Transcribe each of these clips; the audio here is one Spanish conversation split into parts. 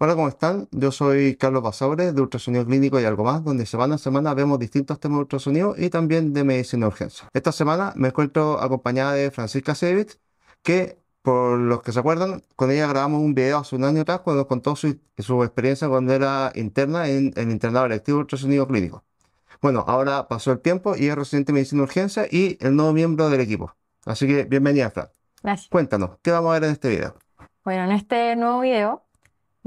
Hola, ¿cómo están? Yo soy Carlos Basabres de Ultrasonido Clínico y algo más, donde semana a semana vemos distintos temas de ultrasonido y también de medicina de urgencia. Esta semana me encuentro acompañada de Francisca Sevitz, que, por los que se acuerdan, con ella grabamos un video hace un año atrás cuando nos contó su, su experiencia cuando era interna en el internado electivo de ultrasonido clínico. Bueno, ahora pasó el tiempo y es residente de medicina de urgencia y el nuevo miembro del equipo. Así que bienvenida, Fran. Gracias. Cuéntanos, ¿qué vamos a ver en este video? Bueno, en este nuevo video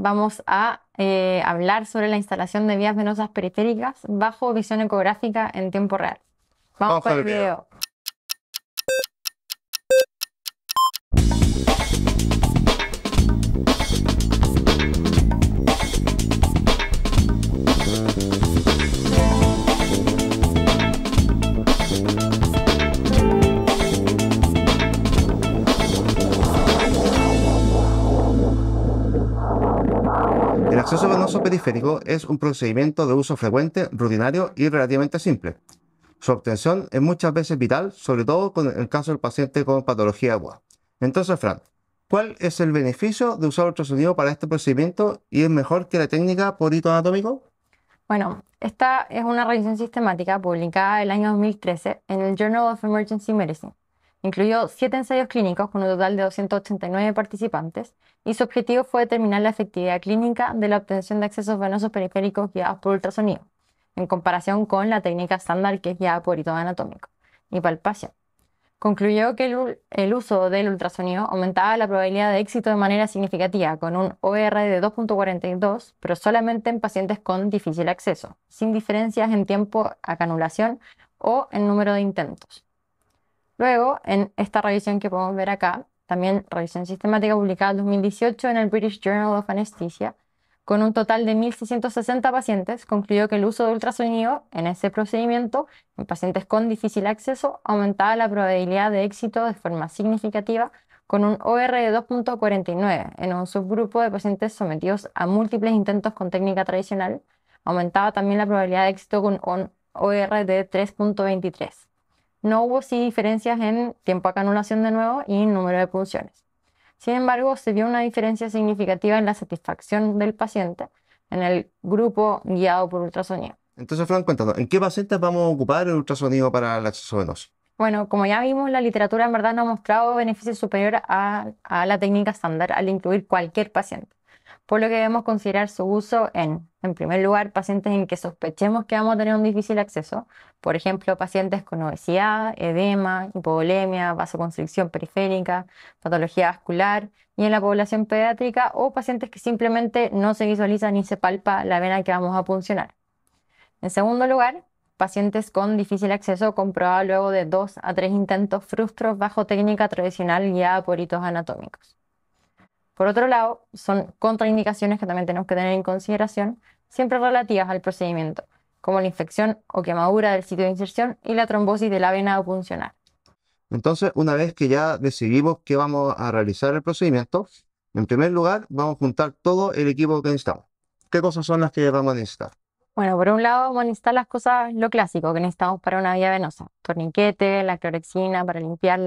vamos a eh, hablar sobre la instalación de vías venosas periféricas bajo visión ecográfica en tiempo real. Vamos, con el video. es un procedimiento de uso frecuente, rutinario y relativamente simple. Su obtención es muchas veces vital, sobre todo en el caso del paciente con patología agua. Entonces, Frank, ¿cuál es el beneficio de usar ultrasonido para este procedimiento y es mejor que la técnica por hito anatómico? Bueno, esta es una revisión sistemática publicada el año 2013 en el Journal of Emergency Medicine Incluyó siete ensayos clínicos con un total de 289 participantes y su objetivo fue determinar la efectividad clínica de la obtención de accesos venosos periféricos guiados por ultrasonido, en comparación con la técnica estándar que es guiada por ritmo anatómico y palpación. Concluyó que el, uso del ultrasonido aumentaba la probabilidad de éxito de manera significativa, con un OR de 2.42, pero solamente en pacientes con difícil acceso, sin diferencias en tiempo a canulación o en número de intentos. Luego, en esta revisión que podemos ver acá, también revisión sistemática publicada en 2018 en el British Journal of Anesthesia, con un total de 1.660 pacientes, concluyó que el uso de ultrasonido en ese procedimiento en pacientes con difícil acceso aumentaba la probabilidad de éxito de forma significativa con un OR de 2.49 en un subgrupo de pacientes sometidos a múltiples intentos con técnica tradicional, aumentaba también la probabilidad de éxito con un OR de 3.23. No hubo sí diferencias en tiempo a anulación de nuevo y número de pulsiones. Sin embargo, se vio una diferencia significativa en la satisfacción del paciente en el grupo guiado por ultrasonido. Entonces, Fran, cuéntanos, ¿en qué pacientes vamos a ocupar el ultrasonido para el acceso 2 Bueno, como ya vimos, la literatura en verdad no ha mostrado beneficios superiores a la técnica estándar al incluir cualquier paciente por lo que debemos considerar su uso en, en primer lugar, pacientes en que sospechemos que vamos a tener un difícil acceso, por ejemplo, pacientes con obesidad, edema, hipovolemia, vasoconstricción periférica, patología vascular, y en la población pediátrica o pacientes que simplemente no se visualiza ni se palpa la vena que vamos a puncionar. En segundo lugar, pacientes con difícil acceso comprobado luego de dos a tres intentos frustros bajo técnica tradicional guiada por hitos anatómicos. Por otro lado, son contraindicaciones que también tenemos que tener en consideración, siempre relativas al procedimiento, como la infección o quemadura del sitio de inserción y la trombosis de la vena puncional. Entonces, una vez que ya decidimos que vamos a realizar el procedimiento, en primer lugar vamos a juntar todo el equipo que necesitamos. ¿Qué cosas son las que vamos a necesitar? Bueno, por un lado vamos a necesitar las cosas, lo clásico que necesitamos para una vía venosa. Torniquete, la clorexina para limpiar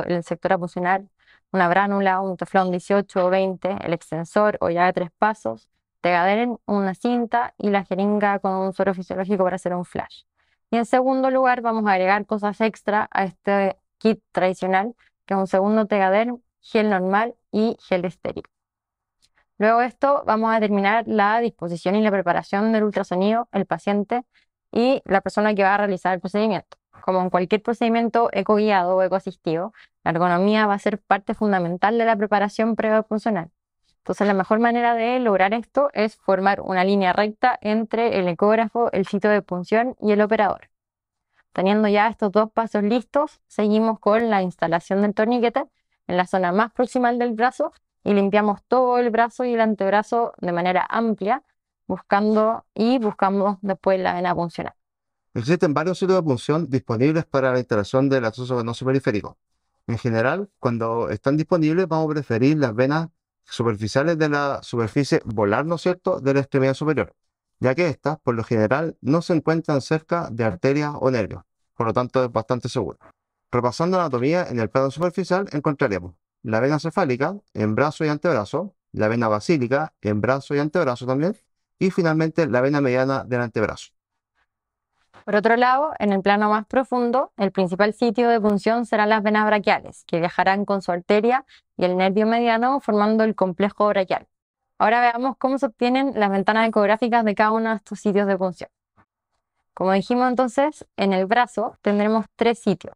el sector apuncional, una bránula, un teflón 18 o 20, el extensor o ya de tres pasos, en una cinta y la jeringa con un suero fisiológico para hacer un flash. Y en segundo lugar, vamos a agregar cosas extra a este kit tradicional, que es un segundo Tegaderm, gel normal y gel estéril. Luego de esto, vamos a determinar la disposición y la preparación del ultrasonido, el paciente y la persona que va a realizar el procedimiento. Como en cualquier procedimiento eco-guiado o ecoasistido, la ergonomía va a ser parte fundamental de la preparación funcional. Entonces, la mejor manera de lograr esto es formar una línea recta entre el ecógrafo, el sitio de punción y el operador. Teniendo ya estos dos pasos listos, seguimos con la instalación del torniquete en la zona más proximal del brazo y limpiamos todo el brazo y el antebrazo de manera amplia, buscando y buscamos después la vena funcional. Existen varios sitios de punción disponibles para la instalación del acceso venoso periférico. En general, cuando están disponibles, vamos a preferir las venas superficiales de la superficie volar, ¿no es cierto?, de la extremidad superior, ya que estas, por lo general, no se encuentran cerca de arterias o nervios, por lo tanto es bastante seguro. Repasando la anatomía en el plano superficial, encontraremos la vena cefálica en brazo y antebrazo, la vena basílica en brazo y antebrazo también, y finalmente la vena mediana del antebrazo. Por otro lado, en el plano más profundo, el principal sitio de punción serán las venas braquiales, que viajarán con su arteria y el nervio mediano formando el complejo braquial. Ahora veamos cómo se obtienen las ventanas ecográficas de cada uno de estos sitios de punción. Como dijimos entonces, en el brazo tendremos tres sitios.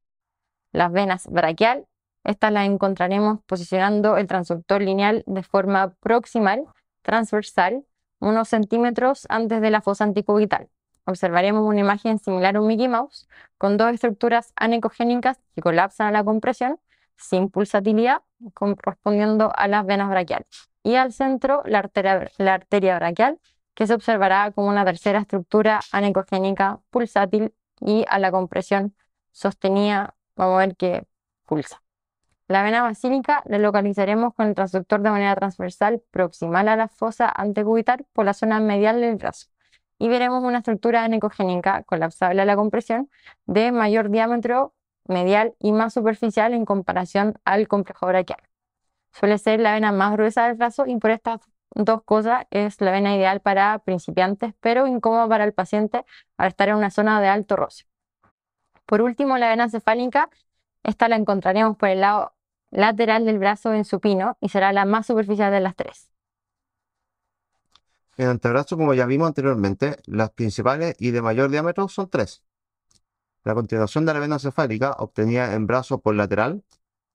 Las venas braquial, estas las encontraremos posicionando el transductor lineal de forma proximal, transversal, unos centímetros antes de la fosa anticubital observaremos una imagen similar a un Mickey Mouse con dos estructuras anecogénicas que colapsan a la compresión sin pulsatilidad, correspondiendo a las venas braquiales. Y al centro, la arteria, la braquial, que se observará como una tercera estructura anecogénica pulsátil y a la compresión sostenida, vamos a ver que pulsa. La vena basílica la localizaremos con el transductor de manera transversal proximal a la fosa antecubital por la zona medial del brazo y veremos una estructura necogénica colapsable a la compresión de mayor diámetro medial y más superficial en comparación al complejo brachial. Suele ser la vena más gruesa del brazo y por estas dos cosas es la vena ideal para principiantes, pero incómoda para el paciente al estar en una zona de alto roce. Por último, la vena cefálica, esta la encontraremos por el lado lateral del brazo en supino y será la más superficial de las tres. En el antebrazo, como ya vimos anteriormente, las principales y de mayor diámetro son tres. La continuación de la vena cefálica obtenida en brazo por lateral,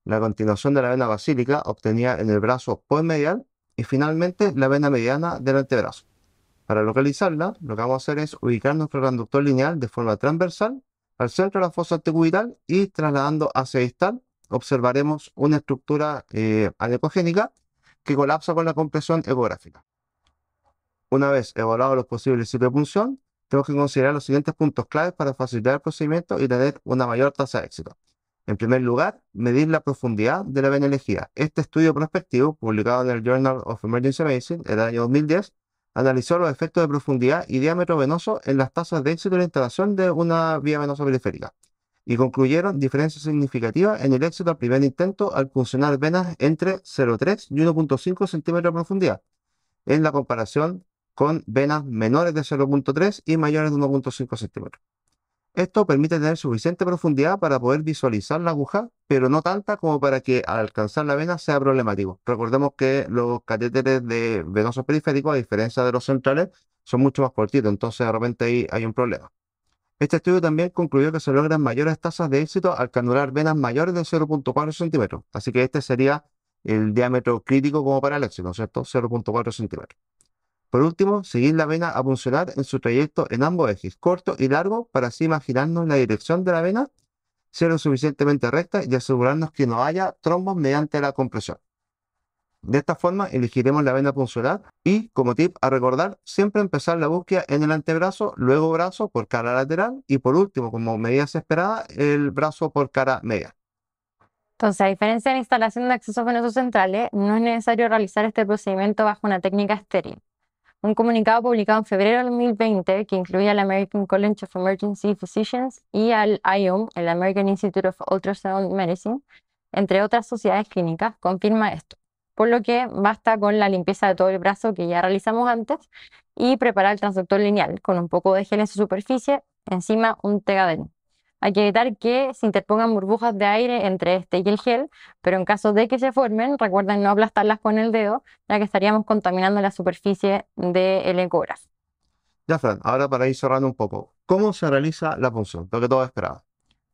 la continuación de la vena basílica obtenida en el brazo por medial y finalmente la vena mediana del antebrazo. Para localizarla, lo que vamos a hacer es ubicar nuestro conductor lineal de forma transversal al centro de la fosa antecubital y trasladando hacia distal observaremos una estructura eh, que colapsa con la compresión ecográfica. Una vez evaluados los posibles sitios de punción, tenemos que considerar los siguientes puntos claves para facilitar el procedimiento y tener una mayor tasa de éxito. En primer lugar, medir la profundidad de la vena elegida. Este estudio prospectivo, publicado en el Journal of Emergency Medicine el año 2010, analizó los efectos de profundidad y diámetro venoso en las tasas de éxito de la instalación de una vía venosa periférica y concluyeron diferencias significativas en el éxito al primer intento al funcionar venas entre 0,3 y 1,5 centímetros de profundidad en la comparación con venas menores de 0.3 y mayores de 1.5 centímetros. Esto permite tener suficiente profundidad para poder visualizar la aguja, pero no tanta como para que al alcanzar la vena sea problemático. Recordemos que los catéteres de venosos periféricos, a diferencia de los centrales, son mucho más cortitos, entonces de repente ahí hay un problema. Este estudio también concluyó que se logran mayores tasas de éxito al canular venas mayores de 0.4 centímetros, así que este sería el diámetro crítico como para el éxito, ¿cierto? 0.4 centímetros. Por último, seguir la vena a en su trayecto en ambos ejes, corto y largo, para así imaginarnos la dirección de la vena, ser lo suficientemente recta y asegurarnos que no haya trombos mediante la compresión. De esta forma elegiremos la vena puncional y, como tip a recordar, siempre empezar la búsqueda en el antebrazo, luego brazo por cara lateral y por último, como medidas esperadas, el brazo por cara media. Entonces, a diferencia de la instalación de accesos venosos centrales, ¿eh? no es necesario realizar este procedimiento bajo una técnica estéril un comunicado publicado en febrero de 2020 que incluía al American College of Emergency Physicians y al IOM, el American Institute of Ultrasound Medicine, entre otras sociedades clínicas, confirma esto. Por lo que basta con la limpieza de todo el brazo que ya realizamos antes y preparar el transductor lineal con un poco de gel en su superficie, encima un tegadeno. Hay que evitar que se interpongan burbujas de aire entre este y el gel, pero en caso de que se formen, recuerden no aplastarlas con el dedo, ya que estaríamos contaminando la superficie del de Ya, Fran, ahora para ir cerrando un poco, ¿cómo se realiza la punción? Lo que todo esperaba.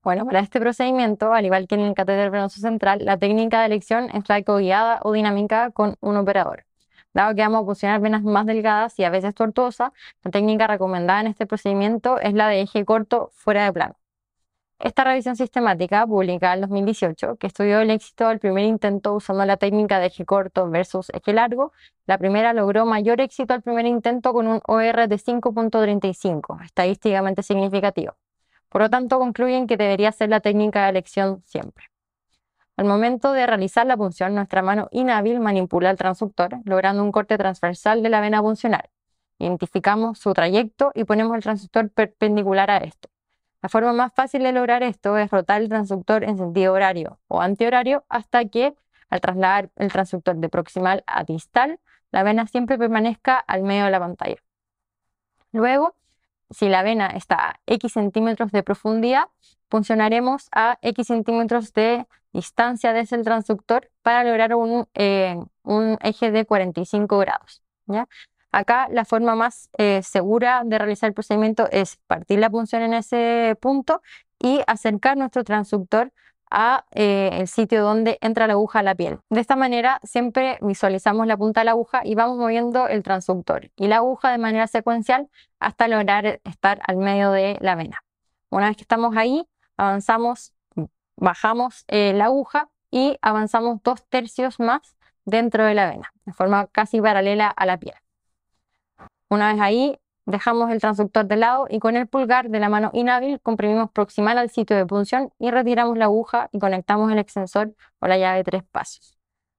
Bueno, para este procedimiento, al igual que en el catéter venoso central, la técnica de elección es la guiada o dinámica con un operador. Dado que vamos a funcionar venas más delgadas y a veces tortuosas, la técnica recomendada en este procedimiento es la de eje corto fuera de plano. Esta revisión sistemática, publicada en 2018, que estudió el éxito del primer intento usando la técnica de eje corto versus eje largo, la primera logró mayor éxito al primer intento con un OR de 5.35, estadísticamente significativo. Por lo tanto, concluyen que debería ser la técnica de elección siempre. Al momento de realizar la punción, nuestra mano inhábil manipula el transductor, logrando un corte transversal de la vena funcional. Identificamos su trayecto y ponemos el transductor perpendicular a esto. La forma más fácil de lograr esto es rotar el transductor en sentido horario o antihorario hasta que, al trasladar el transductor de proximal a distal, la vena siempre permanezca al medio de la pantalla. Luego, si la vena está a X centímetros de profundidad, funcionaremos a X centímetros de distancia desde el transductor para lograr un, eh, un eje de 45 grados. ¿ya? Acá la forma más eh, segura de realizar el procedimiento es partir la punción en ese punto y acercar nuestro transductor a eh, el sitio donde entra la aguja a la piel. De esta manera siempre visualizamos la punta de la aguja y vamos moviendo el transductor y la aguja de manera secuencial hasta lograr estar al medio de la vena. Una vez que estamos ahí, avanzamos, bajamos eh, la aguja y avanzamos dos tercios más dentro de la vena, de forma casi paralela a la piel. Una vez ahí, dejamos el transductor de lado y con el pulgar de la mano inhábil comprimimos proximal al sitio de punción y retiramos la aguja y conectamos el extensor o la llave de tres pasos.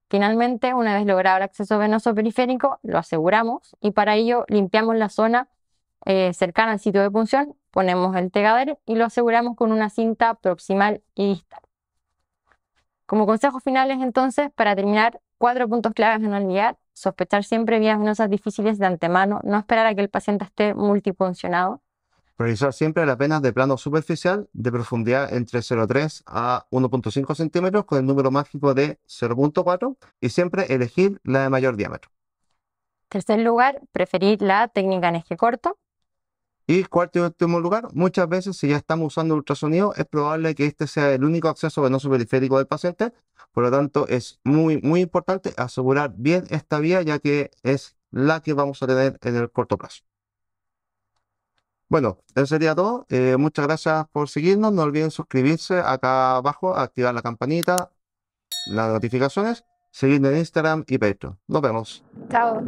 Finalmente, una vez logrado el acceso venoso periférico, lo aseguramos y para ello limpiamos la zona eh, cercana al sitio de punción, ponemos el tegader y lo aseguramos con una cinta proximal y distal. Como consejos finales entonces, para terminar, cuatro puntos claves en no olvidar sospechar siempre vías venosas difíciles de antemano, no esperar a que el paciente esté multipuncionado. Realizar siempre las venas de plano superficial de profundidad entre 0,3 a 1,5 centímetros con el número mágico de 0,4 y siempre elegir la de mayor diámetro. Tercer lugar, preferir la técnica en eje corto. Y cuarto y último lugar, muchas veces si ya estamos usando ultrasonido, es probable que este sea el único acceso venoso periférico del paciente. Por lo tanto, es muy, muy importante asegurar bien esta vía, ya que es la que vamos a tener en el corto plazo. Bueno, eso sería todo. Eh, muchas gracias por seguirnos. No olviden suscribirse acá abajo, activar la campanita, las notificaciones, seguirnos en Instagram y Patreon. Nos vemos. Chao.